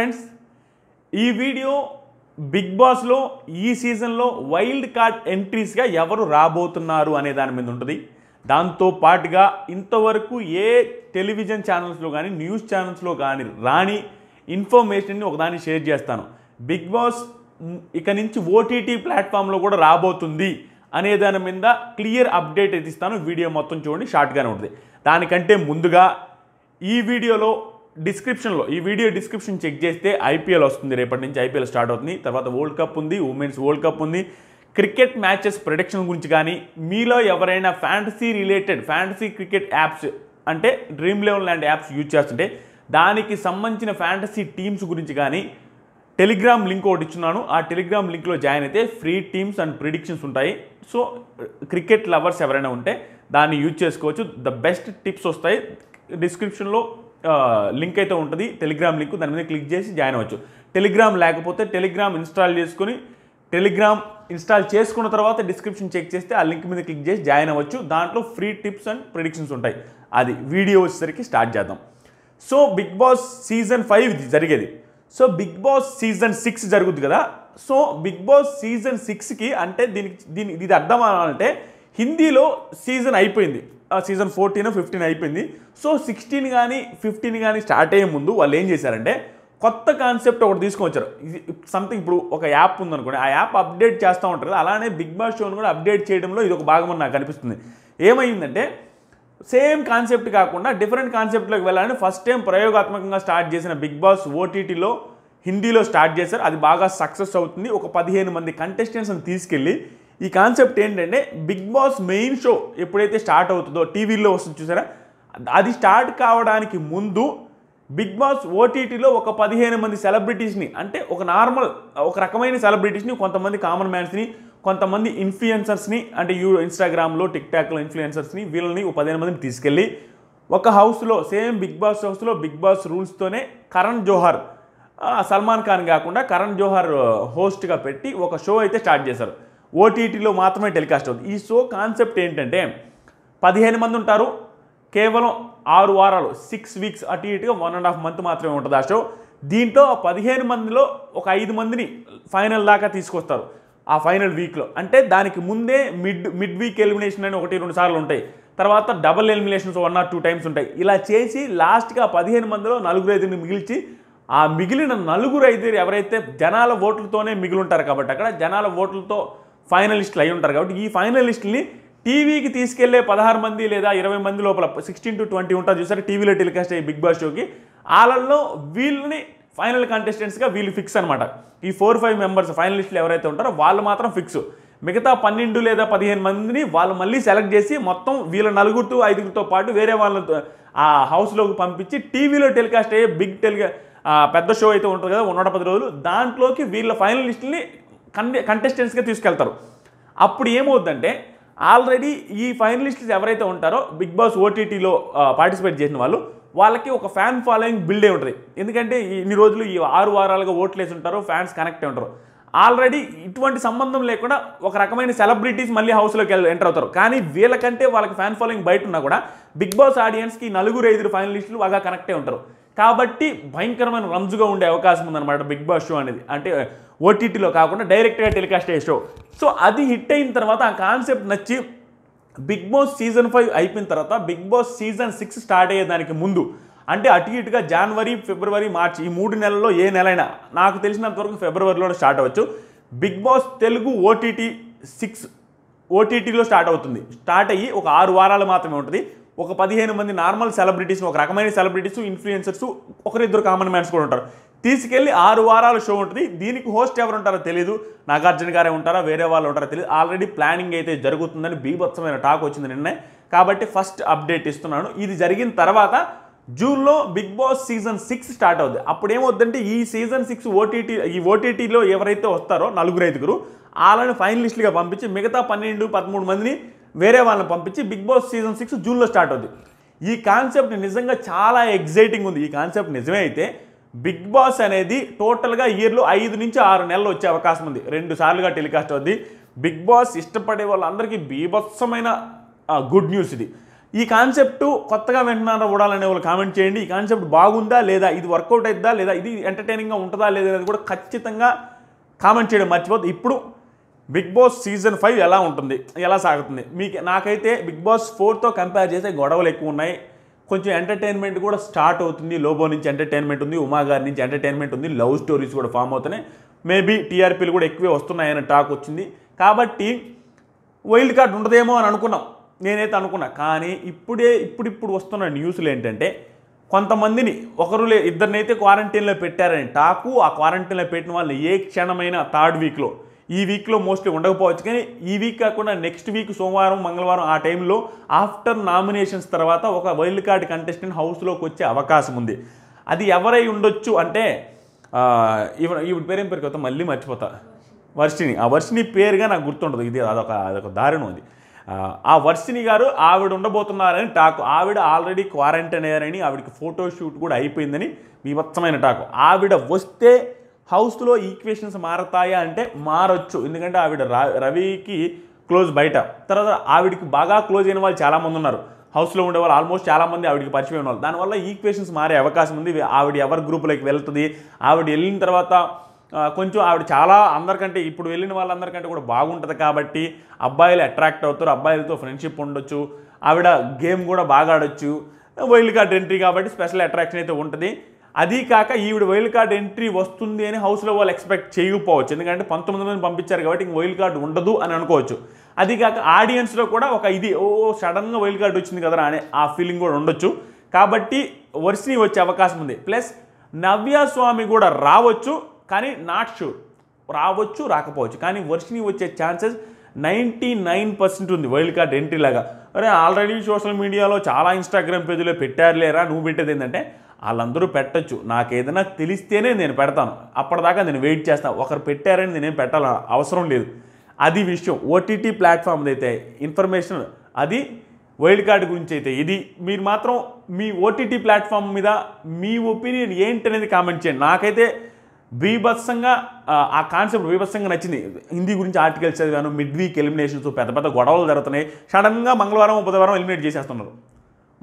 friends ఈ video big బాస్లో ఈ సీజన్లో వైల్డ్ కార్డ్ ఎంట్రీస్గా ఎవరు రాబోతున్నారు అనే దాని మీద ఉంటుంది దాంతో పాటుగా ఇంతవరకు ఏ టెలివిజన్ ఛానల్స్లో కానీ న్యూస్ ఛానల్స్లో కానీ రాని ఇన్ఫర్మేషన్ని ఒకదాన్ని షేర్ చేస్తాను బిగ్ బాస్ ఇక నుంచి ఓటీటీ ప్లాట్ఫామ్లో కూడా రాబోతుంది అనే దాని మీద క్లియర్ అప్డేట్ అయితే ఇస్తాను వీడియో మొత్తం చూడండి షార్ట్గానే ఉంటుంది దానికంటే ముందుగా ఈ వీడియోలో డిస్క్రిప్షన్లో ఈ వీడియో డిస్క్రిప్షన్ చెక్ చేస్తే ఐపీఎల్ వస్తుంది రేపటి నుంచి ఐపీఎల్ స్టార్ట్ అవుతుంది తర్వాత వరల్డ్ కప్ ఉంది ఉమెన్స్ వరల్డ్ కప్ ఉంది క్రికెట్ మ్యాచెస్ ప్రొడక్షన్ గురించి కానీ మీలో ఎవరైనా fantasy related fantasy cricket apps అంటే డ్రీమ్ లెవెన్ లాంటి యాప్స్ యూజ్ చేస్తుంటే దానికి సంబంధించిన ఫ్యాంటసీ టీమ్స్ గురించి కానీ టెలిగ్రామ్ లింక్ ఒకటి ఇచ్చున్నాను ఆ టెలిగ్రామ్ లింక్లో జాయిన్ అయితే ఫ్రీ టీమ్స్ అండ్ ప్రిడిక్షన్స్ ఉంటాయి సో క్రికెట్ లవర్స్ ఎవరైనా ఉంటే దాన్ని యూజ్ చేసుకోవచ్చు ద బెస్ట్ టిప్స్ వస్తాయి డిస్క్రిప్షన్లో లింక్ అయితే ఉంటుంది టెలిగ్రామ్ లింక్ దాని మీద క్లిక్ చేసి జాయిన్ అవ్వచ్చు టెలిగ్రామ్ లేకపోతే టెలిగ్రామ్ ఇన్స్టాల్ చేసుకుని టెలిగ్రామ్ ఇన్స్టాల్ చేసుకున్న తర్వాత డిస్క్రిప్షన్ చెక్ చేస్తే ఆ లింక్ మీద క్లిక్ చేసి జాయిన్ అవ్వచ్చు దాంట్లో ఫ్రీ టిప్స్ అండ్ ప్రిడిక్షన్స్ ఉంటాయి అది వీడియో వచ్చేసరికి స్టార్ట్ చేద్దాం so Bigg Boss season five జరిగేది so Bigg Boss season six జరుగుద్ది కదా సో బిగ్ బాస్ సీజన్ సిక్స్కి అంటే దీనికి దీని ఇది అర్థం అంటే హిందీలో సీజన్ అయిపోయింది సీజన్ ఫోర్టీన్ ఫిఫ్టీన్ అయిపోయింది సో సిక్స్టీన్ కానీ ఫిఫ్టీన్ కానీ స్టార్ట్ అయ్యే ముందు వాళ్ళు ఏం చేశారంటే కొత్త కాన్సెప్ట్ ఒకటి తీసుకొచ్చారు సంథింగ్ ఇప్పుడు ఒక యాప్ ఉందనుకోండి ఆ యాప్ అప్డేట్ చేస్తూ ఉంటారు అలానే బిగ్ బాస్ షోను కూడా అప్డేట్ చేయడంలో ఇది ఒక భాగమని నాకు అనిపిస్తుంది ఏమైందంటే సేమ్ కాన్సెప్ట్ కాకుండా డిఫరెంట్ కాన్సెప్ట్లోకి వెళ్ళాలని ఫస్ట్ టైం ప్రయోగాత్మకంగా స్టార్ట్ చేసిన బిగ్ బాస్ ఓటీటీలో హిందీలో స్టార్ట్ చేశారు అది బాగా సక్సెస్ అవుతుంది ఒక పదిహేను మంది కంటెస్టెంట్స్ని తీసుకెళ్ళి ఈ కాన్సెప్ట్ ఏంటంటే బిగ్ బాస్ మెయిన్ షో ఎప్పుడైతే స్టార్ట్ అవుతుందో టీవీలో వస్తుంది చూసారా అది స్టార్ట్ కావడానికి ముందు బిగ్ బాస్ ఓటీటీలో ఒక పదిహేను మంది సెలబ్రిటీస్ని అంటే ఒక నార్మల్ ఒక రకమైన సెలబ్రిటీస్ని కొంతమంది కామన్ మ్యాన్స్ని కొంతమంది ఇన్ఫ్లుయెన్సర్స్ని అంటే యూ ఇన్స్టాగ్రామ్లో టిక్ టాక్లో ఇన్ఫ్లుయెన్సర్స్ని వీళ్ళని ఒక పదిహేను మందిని తీసుకెళ్ళి ఒక హౌస్లో సేమ్ బిగ్ బాస్ హౌస్లో బిగ్ బాస్ రూల్స్తోనే కరణ్ జోహార్ సల్మాన్ ఖాన్ కాకుండా కరణ్ జోహార్ హోస్ట్గా పెట్టి ఒక షో అయితే స్టార్ట్ చేశారు ఓటీటీలో మాత్రమే టెలికాస్ట్ అవుతుంది ఈ షో కాన్సెప్ట్ ఏంటంటే పదిహేను మంది ఉంటారు కేవలం ఆరు వారాలు సిక్స్ వీక్స్ అటు ఇటుగా వన్ అండ్ హాఫ్ మంత్ మాత్రమే ఉంటుంది ఆ షో దీంట్లో పదిహేను మందిలో ఒక ఐదు మందిని ఫైనల్ దాకా తీసుకొస్తారు ఆ ఫైనల్ వీక్లో అంటే దానికి ముందే మిడ్ మిడ్ వీక్ ఎలిమినేషన్ అని ఒకటి రెండు సార్లు ఉంటాయి తర్వాత double eliminations one or two times ఉంటాయి ఇలా చేసి లాస్ట్గా పదిహేను మందిలో నలుగురు ఐదుని మిగిల్చి ఆ మిగిలిన నలుగురు ఐదు ఎవరైతే జనాల ఓట్లతోనే మిగిలి ఉంటారు కాబట్టి అక్కడ జనాల ఓట్లతో ఫైనలిస్టులు అయి ఉంటారు కాబట్టి ఈ ఫైనలిస్టుల్ని టీవీకి తీసుకెళ్లే పదహారు మంది లేదా ఇరవై మంది లోపల సిక్స్టీన్ టు ట్వంటీ ఉంటుంది చూసారు టీవీలో టెలికాస్ట్ అయ్యే బిగ్ బాస్ షోకి వాళ్ళల్లో వీళ్ళని ఫైనల్ కంటెస్టెంట్స్గా వీళ్ళు ఫిక్స్ అనమాట ఈ ఫోర్ ఫైవ్ మెంబర్స్ ఫైనలిస్టులు ఎవరైతే ఉంటారో వాళ్ళు మాత్రం ఫిక్స్ మిగతా పన్నెండు లేదా పదిహేను మందిని వాళ్ళు మళ్ళీ సెలెక్ట్ చేసి మొత్తం వీళ్ళ నలుగురితో ఐదుగురితో పాటు వేరే వాళ్ళతో ఆ హౌస్లోకి పంపించి టీవీలో టెలికాస్ట్ అయ్యే బిగ్ టెలికా పెద్ద షో అయితే ఉంటుంది కదా ఉన్నట పది రోజులు దాంట్లోకి వీళ్ళ ఫైనలిస్టుని కంటే కంటెస్టెంట్స్గా తీసుకెళ్తారు అప్పుడు ఏమవుద్దంటే ఆల్రెడీ ఈ ఫైనలిస్ట్స్ ఎవరైతే ఉంటారో బిగ్ బాస్ ఓటీటీలో పార్టిసిపేట్ చేసిన వాళ్ళు వాళ్ళకి ఒక ఫ్యాన్ ఫాలోయింగ్ బిల్డ్ అయి ఉంటుంది ఎందుకంటే ఇన్ని రోజులు ఈ ఆరు వారాలుగా ఓట్లేసి ఉంటారు ఫ్యాన్స్ కనెక్ట్ అయి ఉంటారు ఆల్రెడీ ఇటువంటి సంబంధం లేకుండా ఒక రకమైన సెలబ్రిటీస్ మళ్ళీ హౌస్లోకి వెళ్ళి ఎంటర్ అవుతారు కానీ వీళ్ళకంటే వాళ్ళకి ఫ్యాన్ ఫాలోయింగ్ బయట ఉన్నా కూడా బిగ్ బాస్ ఆడియన్స్కి నలుగురు ఐదుగురు ఫైనలిస్టులు బాగా కనెక్ట్ అయి ఉంటారు కాబట్టి భయంకరమైన రంజుగా ఉండే అవకాశం ఉందన్నమాట బిగ్ బాస్ షో అనేది అంటే ఓటీటీలో కాకుండా డైరెక్ట్గా టెలికాస్ట్ అయ్యే షో సో అది హిట్ అయిన తర్వాత ఆ కాన్సెప్ట్ నచ్చి బిగ్ బాస్ సీజన్ ఫైవ్ అయిపోయిన తర్వాత Bigg Boss season six start అయ్యేదానికి ముందు అంటే అటు ఇటుగా జనవరి ఫిబ్రవరి మార్చి ఈ మూడు నెలల్లో ఏ నెలైనా నాకు తెలిసినంత వరకు ఫిబ్రవరిలో స్టార్ట్ అవ్వచ్చు Bigg Boss Telugu OTT six ఓటీటీలో స్టార్ట్ అవుతుంది స్టార్ట్ అయ్యి ఒక ఆరు వారాలు మాత్రమే ఉంటుంది ఒక పదిహేను మంది నార్మల్ సెలబ్రిటీస్ ఒక రకమైన సెలబ్రిటీస్ ఇన్ఫ్లుయెన్సర్స్ ఒకరిద్దరు కామన్ మ్యాన్స్ కూడా ఉంటారు తీసుకెళ్ళి ఆరు వారాల షో ఉంటుంది దీనికి హోస్ట్ ఎవరు ఉంటారో తెలియదు నాగార్జున గారే ఉంటారా వేరే వాళ్ళు ఉంటారో తెలియదు ఆల్రెడీ ప్లానింగ్ అయితే జరుగుతుందని బీభత్సమైన టాక్ వచ్చింది నిన్నే కాబట్టి ఫస్ట్ అప్డేట్ ఇస్తున్నాను ఇది జరిగిన తర్వాత జూన్లో Bigg Boss season six start అవుతుంది అప్పుడు ఏమవుద్దంటే ఈ సీజన్ సిక్స్ ఓటీటీ ఈ ఓటీటీలో ఎవరైతే వస్తారో నలుగురు ఐదుగురు వాళ్ళని ఫైనలిస్ట్గా పంపించి మిగతా పన్నెండు పదమూడు మందిని వేరే వాళ్ళని పంపించి బిగ్ బాస్ సీజన్ సిక్స్ జూన్లో స్టార్ట్ అవుద్ది ఈ కాన్సెప్ట్ నిజంగా చాలా ఎగ్జైటింగ్ ఉంది ఈ కాన్సెప్ట్ నిజమే అయితే బిగ్ బాస్ అనేది టోటల్గా ఇయర్లో ఐదు నుంచి ఆరు నెలలు వచ్చే అవకాశం ఉంది రెండు సార్లుగా టెలికాస్ట్ అవుద్ది బిగ్ బాస్ ఇష్టపడే వాళ్ళందరికీ బీభత్సమైన గుడ్ న్యూస్ ఇది ఈ కాన్సెప్ట్ కొత్తగా వెంటనే ఊడాలనే వాళ్ళు కామెంట్ చేయండి ఈ కాన్సెప్ట్ బాగుందా లేదా ఇది వర్కౌట్ అవుతుందా లేదా ఇది ఎంటర్టైనింగ్గా ఉంటుందా లేదా అనేది కూడా ఖచ్చితంగా కామెంట్ చేయడం మర్చిపోద్దు ఇప్పుడు బిగ్ బాస్ సీజన్ ఫైవ్ ఎలా ఉంటుంది ఎలా సాగుతుంది మీకు నాకైతే బిగ్ బాస్ ఫోర్తో కంపేర్ చేస్తే గొడవలు ఎక్కువ ఉన్నాయి కొంచెం ఎంటర్టైన్మెంట్ కూడా స్టార్ట్ అవుతుంది లోబో నుంచి ఎంటర్టైన్మెంట్ ఉంది ఉమాగారి నుంచి ఎంటర్టైన్మెంట్ ఉంది లవ్ స్టోరీస్ కూడా ఫామ్ అవుతున్నాయి మేబీ టీఆర్పీలు కూడా ఎక్కువే వస్తున్నాయని టాక్ వచ్చింది కాబట్టి వైల్డ్ కార్డ్ ఉండదేమో అని అనుకున్నాం నేనైతే అనుకున్నా కానీ ఇప్పుడే ఇప్పుడిప్పుడు వస్తున్న న్యూస్లు ఏంటంటే కొంతమందిని ఒకరు లే ఇద్దరినైతే క్వారంటైన్లో పెట్టారని టాకు ఆ క్వారంటైన్లో పెట్టిన వాళ్ళని ఏ క్షణమైన థర్డ్ వీక్లో ఈ వీక్లో మోస్ట్లీ ఉండకపోవచ్చు కానీ ఈ వీక్ కాకుండా నెక్స్ట్ వీక్ సోమవారం మంగళవారం ఆ టైంలో ఆఫ్టర్ నామినేషన్స్ తర్వాత ఒక వైల్డ్ కార్డ్ కంటెస్టెంట్ హౌస్లోకి వచ్చే అవకాశం ఉంది అది ఎవరై ఉండొచ్చు అంటే ఈవిడ పేరేం పేరు కదా మళ్ళీ మర్చిపోతా వర్షిని ఆ వర్షిని పేరుగా నాకు గుర్తుండదు ఇది అదొక అదొక దారుణం అది ఆ వర్షిని గారు ఆవిడ ఉండబోతున్నారని టాకు ఆవిడ ఆల్రెడీ క్వారంటైన్ అయ్యారని ఆవిడకి ఫోటోషూట్ కూడా అయిపోయిందని వివత్తమైన టాకు ఆవిడ వస్తే హౌస్లో ఈక్వేషన్స్ మారతాయా అంటే మారొచ్చు ఎందుకంటే ఆవిడ రవికి క్లోజ్ బయట తర్వాత ఆవిడకి బాగా క్లోజ్ అయిన వాళ్ళు చాలామంది ఉన్నారు హౌస్లో ఉండే వాళ్ళు ఆల్మోస్ట్ చాలామంది ఆవిడికి పరిచయం వాళ్ళు దానివల్ల ఈక్వేషన్స్ మారే అవకాశం ఉంది ఆవిడ ఎవరి గ్రూప్లోకి వెళ్తుంది ఆవిడ వెళ్ళిన తర్వాత కొంచెం ఆవిడ చాలా అందరికంటే ఇప్పుడు వెళ్ళిన వాళ్ళందరికంటే కూడా బాగుంటుంది కాబట్టి అబ్బాయిలు అట్రాక్ట్ అవుతారు అబ్బాయిలతో ఫ్రెండ్షిప్ ఉండొచ్చు ఆవిడ గేమ్ కూడా బాగా ఆడొచ్చు వైల్డ్ కార్డ్ ఎంట్రీ కాబట్టి స్పెషల్ అట్రాక్షన్ అయితే ఉంటుంది అది కాక ఈవిడ వైల్డ్ కార్డ్ ఎంట్రీ వస్తుంది అని హౌస్లో వాళ్ళు ఎక్స్పెక్ట్ చేయకపోవచ్చు ఎందుకంటే పంతొమ్మిది మందిని పంపించారు కాబట్టి ఇంక వైల్డ్ కార్డ్ ఉండదు అని అనుకోవచ్చు అది కాక ఆడియన్స్లో కూడా ఒక ఇది ఓ సడన్గా వైల్డ్ కార్డ్ వచ్చింది కదరా అనే ఆ ఫీలింగ్ కూడా ఉండొచ్చు కాబట్టి వర్షిని వచ్చే అవకాశం ఉంది ప్లస్ నవ్యాస్వామి కూడా రావచ్చు కానీ నాట్ షూర్ రావచ్చు రాకపోవచ్చు కానీ వర్షిని వచ్చే ఛాన్సెస్ నైంటీ నైన్ పర్సెంట్ ఉంది వైల్డ్ కార్డ్ ఎంట్రీ లాగా అరే ఆల్రెడీ సోషల్ మీడియాలో చాలా ఇన్స్టాగ్రామ్ పేజీలో పెట్టారులేరా నువ్వు పెట్టేది ఏంటంటే వాళ్ళందరూ పెట్టచ్చు నాకు ఏదైనా తెలిస్తేనే నేను పెడతాను అప్పటిదాకా నేను వెయిట్ చేస్తాను ఒకరు పెట్టారని నేనేం పెట్టాల అవసరం లేదు అది విషయం ఓటీటీ ప్లాట్ఫామ్ అయితే ఇన్ఫర్మేషన్ అది వైల్డ్ కార్డ్ గురించి అయితే ఇది మీరు మాత్రం మీ ఓటీటీ ప్లాట్ఫామ్ మీద మీ ఒపీనియన్ ఏంటనేది కామెంట్ చేయండి నాకైతే బీభత్సంగా ఆ కాన్సెప్ట్ బీభత్సంగా నచ్చింది హిందీ గురించి ఆర్టికల్స్ చదివాను మిడ్ వీక్ ఎలిమినేషన్స్ పెద్ద పెద్ద గొడవలు జరుగుతున్నాయి సడన్గా మంగళవారం బుధవారం ఎలిమినేట్ చేసేస్తున్నారు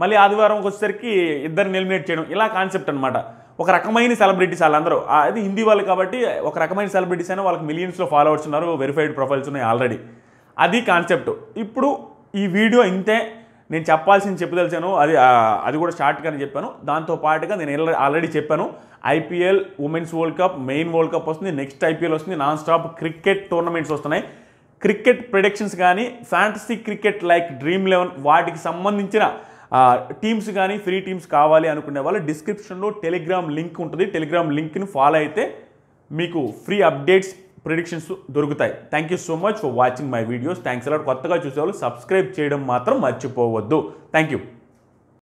మళ్ళీ ఆదివారం వచ్చేసరికి ఇద్దరిని ఎలిమినేట్ చేయడం ఇలా కాన్సెప్ట్ అనమాట ఒక రకమైన సెలబ్రిటీస్ వాళ్ళందరూ అది హిందీ వాళ్ళు కాబట్టి ఒక రకమైన సెలబ్రిటీస్ అయినా వాళ్ళకి మిలియన్స్లో ఫాలోవర్స్ ఉన్నారు వెరిఫైడ్ ప్రొఫైల్స్ ఉన్నాయి ఆల్రెడీ అది కాన్సెప్ట్ ఇప్పుడు ఈ వీడియో ఇంతే నేను చెప్పాల్సింది చెప్పదలిచాను అది అది కూడా షార్ట్గానే చెప్పాను దాంతో పాటుగా నేను ఆల్రెడీ చెప్పాను IPL women's world cup main world cup వస్తుంది నెక్స్ట్ ఐపీఎల్ వస్తుంది నాన్ స్టాప్ క్రికెట్ టోర్నమెంట్స్ వస్తున్నాయి క్రికెట్ ప్రిడిక్షన్స్ కానీ fantasy cricket like dream eleven వాటికి సంబంధించిన టీమ్స్ కానీ ఫ్రీ టీమ్స్ కావాలి అనుకునే వాళ్ళు డిస్క్రిప్షన్లో టెలిగ్రామ్ లింక్ ఉంటుంది టెలిగ్రామ్ లింక్ని ఫాలో అయితే మీకు ఫ్రీ అప్డేట్స్ ప్రిడిక్షన్స్ దొరుకుతాయి thank you so much for watching my videos thanks అలా కొత్తగా చూసేవాళ్ళు సబ్స్క్రైబ్ చేయడం మాత్రం మర్చిపోవద్దు థ్యాంక్ యూ